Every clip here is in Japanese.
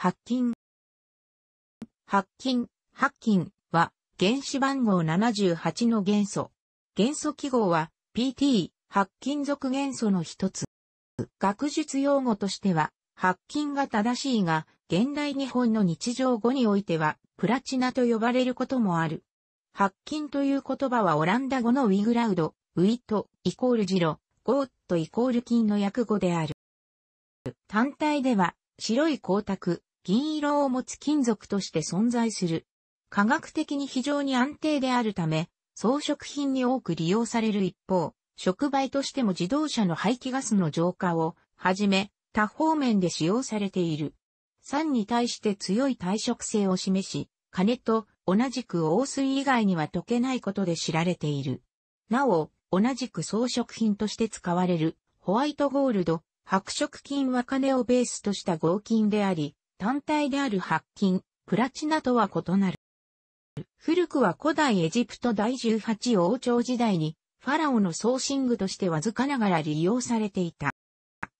白金。白金、白金は原子番号78の元素。元素記号は PT、白金属元素の一つ。学術用語としては、白金が正しいが、現代日本の日常語においては、プラチナと呼ばれることもある。白金という言葉はオランダ語のウィグラウド、ウィット、イコールジロ、ゴートイコール金の訳語である。単体では、白い光沢、銀色を持つ金属として存在する。科学的に非常に安定であるため、装飾品に多く利用される一方、触媒としても自動車の排気ガスの浄化をはじめ、多方面で使用されている。酸に対して強い耐食性を示し、金と同じく黄水以外には溶けないことで知られている。なお、同じく装飾品として使われるホワイトゴールド、白色金は金をベースとした合金であり、単体である白金、プラチナとは異なる。古くは古代エジプト第18王朝時代に、ファラオの送信具としてわずかながら利用されていた。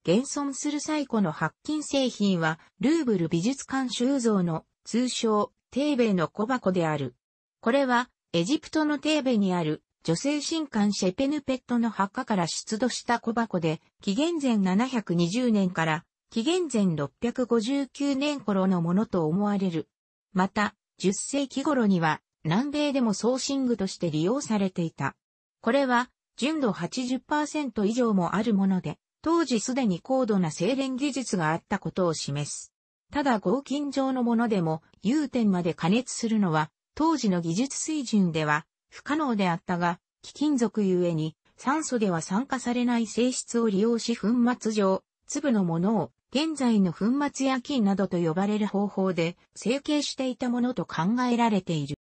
現存する最古の白金製品は、ルーブル美術館収蔵の通称、テーベの小箱である。これは、エジプトのテーベにある女性神官シェペヌペットの墓から出土した小箱で、紀元前720年から紀元前659年頃のものと思われる。また、10世紀頃には南米でも送信具として利用されていた。これは純度80%以上もあるもので、当時すでに高度な精錬技術があったことを示す。ただ合金状のものでも融点まで加熱するのは当時の技術水準では不可能であったが、貴金属ゆえに酸素では酸化されない性質を利用し粉末状、粒のものを現在の粉末や金などと呼ばれる方法で成形していたものと考えられている。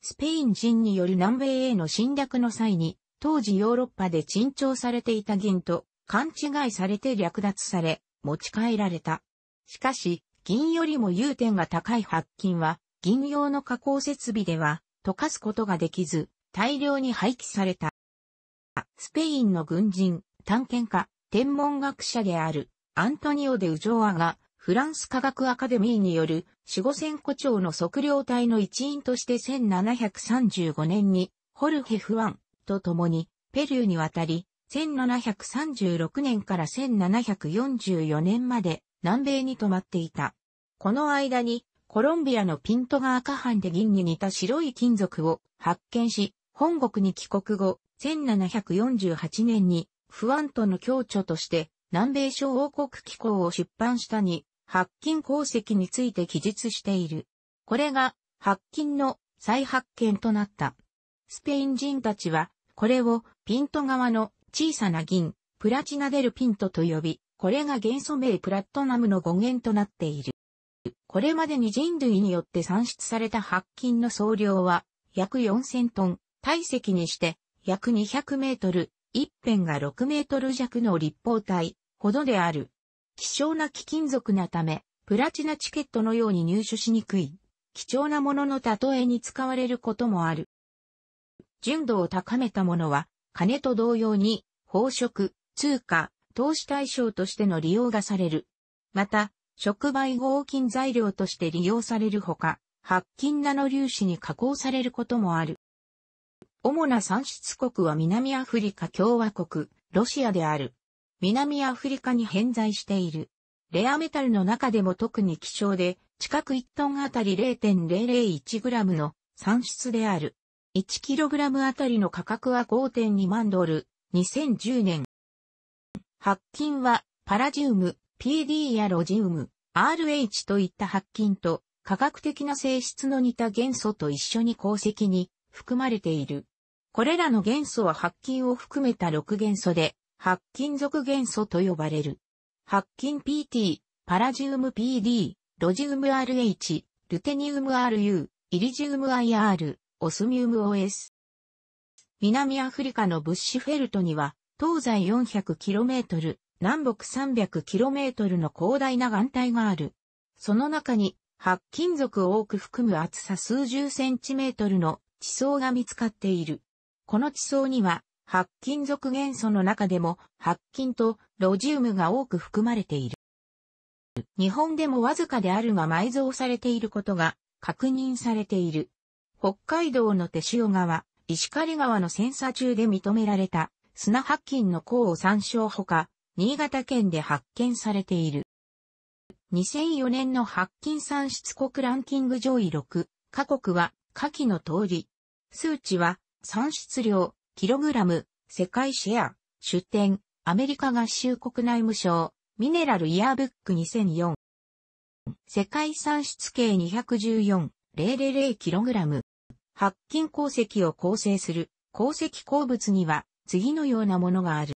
スペイン人による南米への侵略の際に、当時ヨーロッパで珍重されていた銀と勘違いされて略奪され、持ち帰られた。しかし、銀よりも融点が高い白金は、銀用の加工設備では溶かすことができず、大量に廃棄された。スペインの軍人、探検家、天文学者であるアントニオ・デ・ウジョアが、フランス科学アカデミーによる守護戦古庁の測量隊の一員として1735年にホルヘ・フワンと共にペルーに渡り、1736年から1744年まで南米に泊まっていた。この間にコロンビアのピントガー藩で銀に似た白い金属を発見し、本国に帰国後、1748年にフワンとの共著として南米小王国機構を出版したに、白金鉱石について記述している。これが白金の再発見となった。スペイン人たちは、これをピント側の小さな銀、プラチナデルピントと呼び、これが元素名プラットナムの語源となっている。これまでに人類によって産出された白金の総量は約4000トン、体積にして約200メートル、一辺が6メートル弱の立方体、ほどである。希少な貴金属なため、プラチナチケットのように入手しにくい、貴重なものの例えに使われることもある。純度を高めたものは、金と同様に、宝飾、通貨、投資対象としての利用がされる。また、触媒合金材料として利用されるほか、白金ナノ粒子に加工されることもある。主な産出国は南アフリカ共和国、ロシアである。南アフリカに偏在している。レアメタルの中でも特に希少で、近く1トンあたり0 0 0 1ムの産出である。1ラムあたりの価格は5.2万ドル、2010年。白金は、パラジウム、PD やロジウム、RH といった白金と、科学的な性質の似た元素と一緒に鉱石に含まれている。これらの元素は発金を含めた6元素で、白金属元素と呼ばれる。白金 PT、パラジウム PD、ロジウム RH、ルテニウム RU、イリジウム IR、オスミウム OS。南アフリカのブッシュフェルトには、東西 400km、南北 300km の広大な岩帯がある。その中に、白金属を多く含む厚さ数十センチメートルの地層が見つかっている。この地層には、白金属元素の中でも白金とロジウムが多く含まれている。日本でもわずかであるが埋蔵されていることが確認されている。北海道の手塩川、石狩川のセンサ中で認められた砂白金の鉱を参照ほか、新潟県で発見されている。2004年の白金産出国ランキング上位6カ国は下記の通り、数値は産出量、キログラム、世界シェア、出展、アメリカ合衆国内務省、ミネラルイヤーブック2004。世界産出計2 1 4 0 0 0ラム。白金鉱石を構成する鉱石鉱物には次のようなものがある。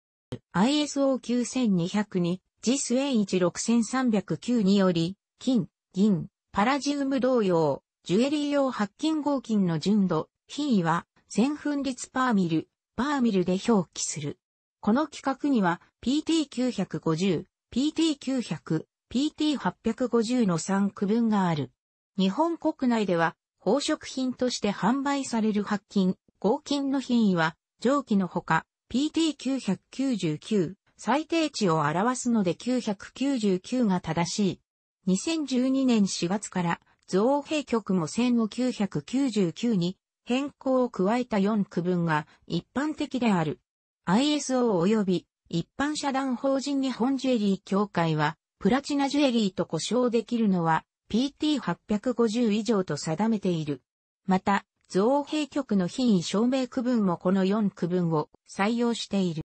ISO9200 にジ i s a 1 6 3 0 9により、金、銀、パラジウム同様、ジュエリー用白金合金の純度、品位は1000分率パーミル、バーミルで表記する。この規格には PT950、PT900、PT850 の3区分がある。日本国内では宝飾品として販売される白金、合金の品位は上記のほか PT999 最低値を表すので999が正しい。2012年4月から造幣局も1999に変更を加えた4区分が一般的である。ISO 及び一般社団法人日本ジュエリー協会は、プラチナジュエリーと呼称できるのは PT850 以上と定めている。また、造幣局の品位証明区分もこの4区分を採用している。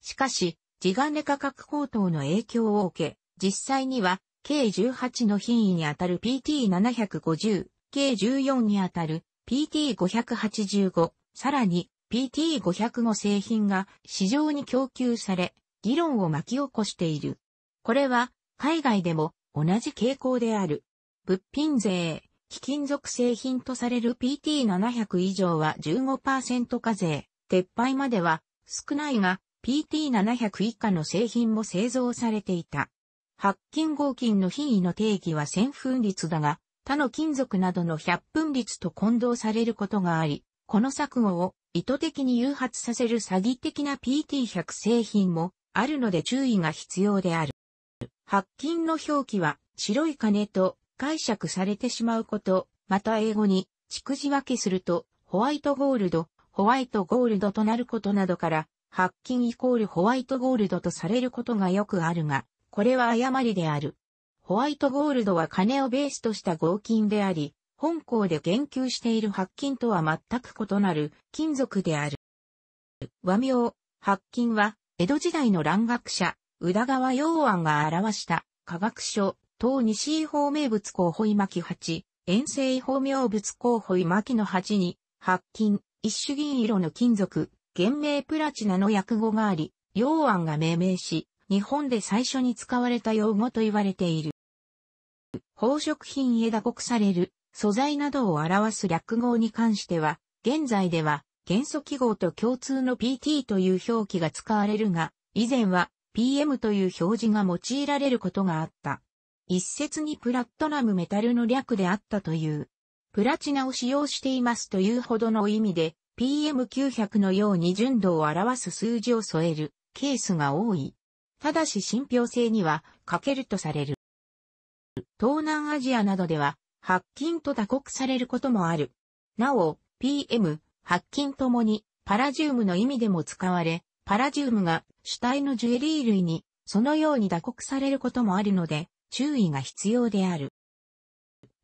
しかし、地金価格高騰の影響を受け、実際には、計18の品位にあたる PT750、計14にあたる PT585、さらに p t 5 0 5製品が市場に供給され、議論を巻き起こしている。これは海外でも同じ傾向である。物品税、貴金属製品とされる PT700 以上は15%課税、撤廃までは少ないが PT700 以下の製品も製造されていた。白金合金の品位の定義は線分率だが、他の金属などの百分率と混同されることがあり、この錯誤を意図的に誘発させる詐欺的な PT100 製品もあるので注意が必要である。白金の表記は白い金と解釈されてしまうこと、また英語に蓄字分けするとホワイトゴールド、ホワイトゴールドとなることなどから、白金イコールホワイトゴールドとされることがよくあるが、これは誤りである。ホワイトゴールドは金をベースとした合金であり、本校で言及している白金とは全く異なる金属である。和名、白金は、江戸時代の蘭学者、宇田川陽安が表した科学書、東西方名物候補巻八、遠征方名物候補巻の八に、白金、一種銀色の金属、原名プラチナの訳語があり、陽安が命名し、日本で最初に使われた用語と言われている。宝飾品へ打刻される素材などを表す略号に関しては、現在では元素記号と共通の PT という表記が使われるが、以前は PM という表示が用いられることがあった。一説にプラットナムメタルの略であったという。プラチナを使用していますというほどの意味で、PM900 のように純度を表す数字を添えるケースが多い。ただし信憑性には欠けるとされる。東南アジアなどでは、白金と打刻されることもある。なお、PM、白金ともに、パラジウムの意味でも使われ、パラジウムが主体のジュエリー類に、そのように打刻されることもあるので、注意が必要である。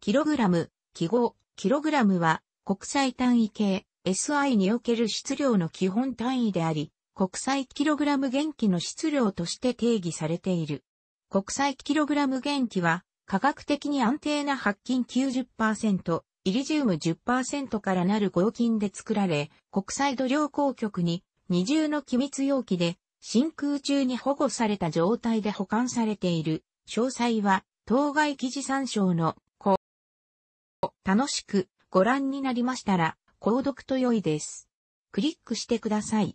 キログラム、記号、キログラムは、国際単位系、SI における質量の基本単位であり、国際キログラム元気の質量として定義されている。国際キログラム元気は、科学的に安定な白金90%、イリジウム10%からなる合金で作られ、国際度量衡局に二重の機密容器で真空中に保護された状態で保管されている。詳細は当該記事参照の子。楽しくご覧になりましたら、購読と良いです。クリックしてください。